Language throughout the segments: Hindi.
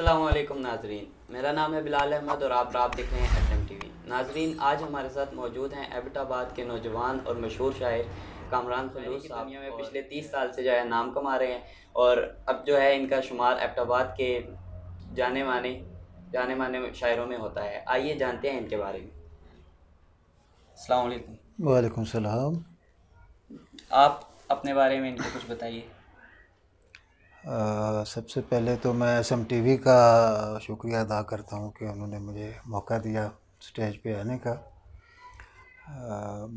अल्लाम नाजरीन मेरा नाम है बिलाल अहमद और आप रात देख रहे हैं एस एम टी वी नाजरीन आज हमारे साथ मौजूद हैं एबटाबाद के नौजवान और मशहूर शायर कामरान खलूस साहब में पिछले तीस साल से जो है नाम कमा रहे हैं और अब जो है इनका शुमार एबटाबाद के जाने माने जाने माने शायरों में होता है आइए जानते हैं इनके बारे में अलकुम वालेकुम आप अपने बारे में इनको कुछ बताइए सबसे पहले तो मैं एस एम टी वी का शुक्रिया अदा करता हूँ कि उन्होंने मुझे मौका दिया स्टेज पे आने का आ,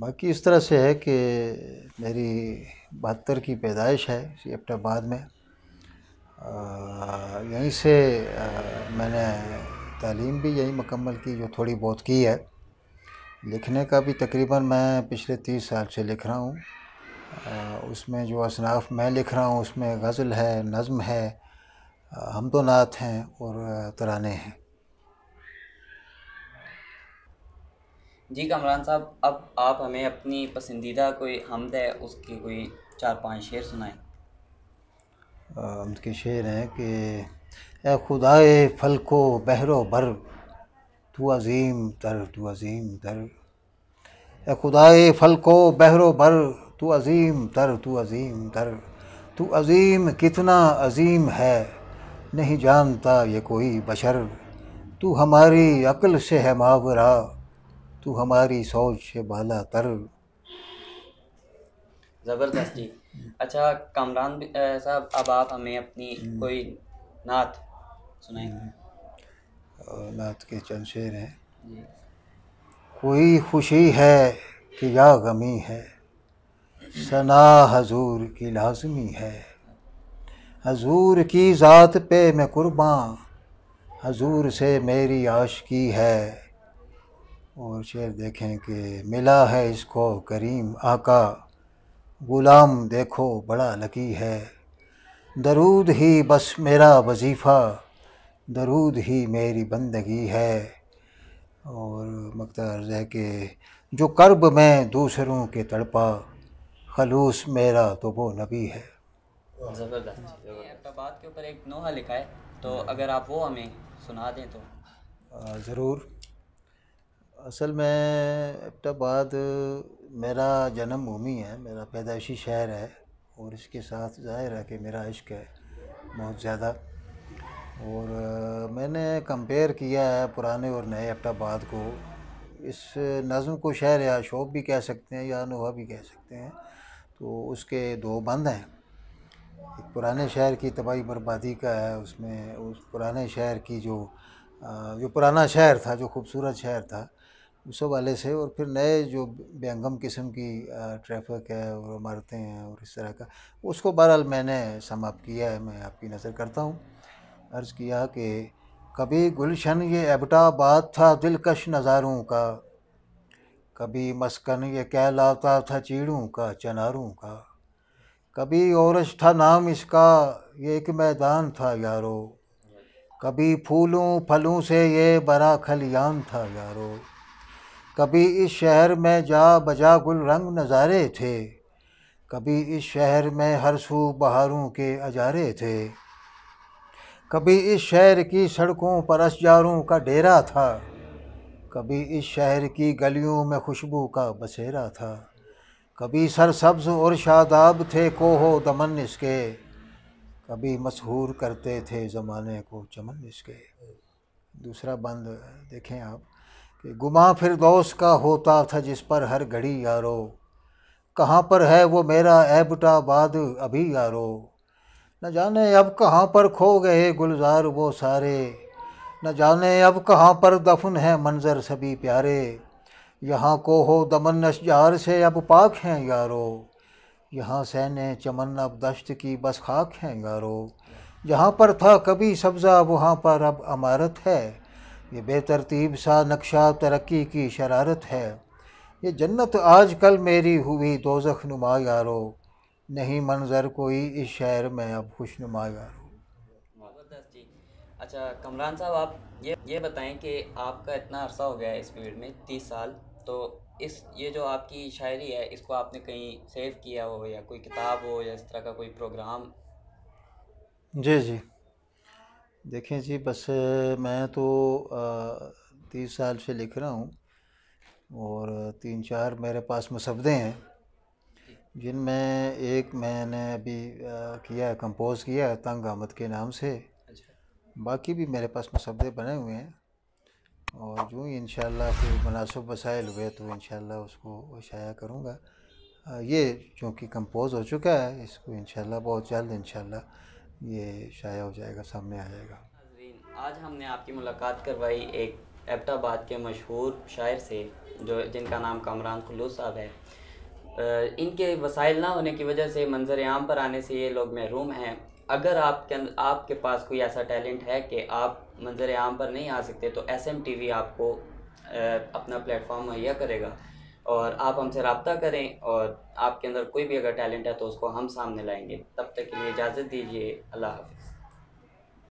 बाकी इस तरह से है कि मेरी बहत्तर की पैदाइश है एबटाबाद में यहीं से आ, मैंने तालीम भी यहीं मकम्मल की जो थोड़ी बहुत की है लिखने का भी तकरीबन मैं पिछले तीस साल से लिख रहा हूँ उसमें जो असनाफ मैं लिख रहा हूँ उसमें गज़ल है नज़म है तो नात हैं और तराने हैं जी कमरान साहब अब आप हमें अपनी पसंदीदा कोई हमद है उसके कोई चार पांच शेर सुनाएं हमद के शेर हैं कि ए खुदाए फलको बहरो बर तो अज़ीम तर तो अज़ीम तर ए खुदाए फलको बहरो बर तू अजीम तर तू अजीम तर तू अजीम कितना अजीम है नहीं जानता ये कोई बशर तू हमारी अक्ल से है मावरा तू हमारी सोच से बाला तर ज़बरदस्त जी अच्छा कामरान साहब अब आप हमें अपनी हम्म। कोई नात सुनाएंगे हम्म। नात के चंद शेर हैं कोई खुशी है कि या गमी है सना हजूर की लाजमी है हजूर की ज़ात पे मैं कुर्बान हजूर से मेरी आशकी है और शेर देखें कि मिला है इसको करीम आका ग़ुलाम देखो बड़ा लकी है दरूद ही बस मेरा वजीफ़ा दरूद ही मेरी बंदगी है और मकतर है कि जो कर्ब मैं दूसरों के तड़पा खलूस मेरा तो वो नबी है ज़बरदस्त एक नोहा लिखा है तो अगर आप वो हमें सुना दें तो ज़रूर असल में इब्टाबाद मेरा जन्म भूमि है मेरा पैदाइशी शहर है और इसके साथ जाहिर है कि मेरा इश्क है बहुत ज़्यादा और मैंने कंपेयर किया है पुराने और नए इब्टाबाद को इस नज़म को शहर या शोब भी कह सकते हैं या नोहा भी कह सकते हैं तो उसके दो बंद हैं एक पुराने शहर की तबाही बर्बादी का है उसमें उस पुराने शहर की जो जो पुराना शहर था जो खूबसूरत शहर था उस वाले से और फिर नए जो बेंगम किस्म की ट्रैफिक है और इमारतें हैं और इस तरह का उसको बहरहाल मैंने समाप्त किया है मैं आपकी नज़र करता हूँ अर्ज़ किया कि कभी गुलशन ये एबटाबाद था दिलकश नज़ारों का कभी मस्कन ये कहलाता था चीड़ों का चनारों का कभी औरज था नाम इसका ये एक मैदान था यारो कभी फूलों फलों से ये बड़ा खलियान था यारो कभी इस शहर में जा बजा गुल रंग नज़ारे थे कभी इस शहर में हर सू बहारों के अजारे थे कभी इस शहर की सड़कों पर अशजारों का डेरा था कभी इस शहर की गलियों में खुशबू का बसेरा था कभी सरसब्ज और शादाब थे कोहो दमन इसके कभी मशहूर करते थे ज़माने को चमन इसके दूसरा बंद देखें आप कि गुमा फिर दोस्त का होता था जिस पर हर घड़ी यारो कहाँ पर है वो मेरा ऐबटाबाद अभी यारो न जाने अब कहाँ पर खो गए गुलजार वो सारे न जाने अब कहाँ पर दफन है मंज़र सभी प्यारे यहाँ को हो दमन नशार से अब पाक हैं यारो यहाँ सैने चमन अब दश्त की बस खाक हैं यारो जहाँ पर था कभी सब्ज़ा वहाँ पर अब अमारत है ये बेतरतीब सा नक्शा तरक्की की शरारत है ये जन्नत आज कल मेरी हुई दोजख नुमा यारो नहीं मंज़र कोई इस शहर में अब खुशनुमा यारो अच्छा कमरान साहब आप ये ये बताएं कि आपका इतना अरसा हो गया है इस फील्ड में तीस साल तो इस ये जो आपकी शायरी है इसको आपने कहीं सेव किया हो या कोई किताब हो या इस तरह का कोई प्रोग्राम जी जी देखें जी बस मैं तो तीस साल से लिख रहा हूँ और तीन चार मेरे पास मुसवदे हैं जिनमें एक मैंने अभी किया है कंपोज़ किया है तंग आमद के नाम से बाकी भी मेरे पास मसवदे बने हुए हैं और जो ही इन कोई मुनासब वसाइल हुए तो इन उसको शाया करूँगा ये चूँकि कंपोज हो चुका है इसको इन बहुत जल्द इन ये शाया हो जाएगा सामने आ जाएगा आज हमने आपकी मुलाकात करवाई एक एबटाबाद के मशहूर शायर से जो जिनका नाम कामरान खलूस साहब है इनके वसाइल ना होने की वजह से मंजर आम पर आने से ये लोग महरूम हैं अगर आपके अं-, आपके पास कोई ऐसा टैलेंट है कि आप मंजर आम पर नहीं आ सकते तो एस एम टी वी आपको अपना प्लेटफॉर्म मुहैया करेगा और आप हमसे रबता करें और आपके अंदर कोई भी अगर टैलेंट है तो उसको हम सामने लाएंगे तब तक के लिए इजाज़त दीजिए अल्लाह हाफ़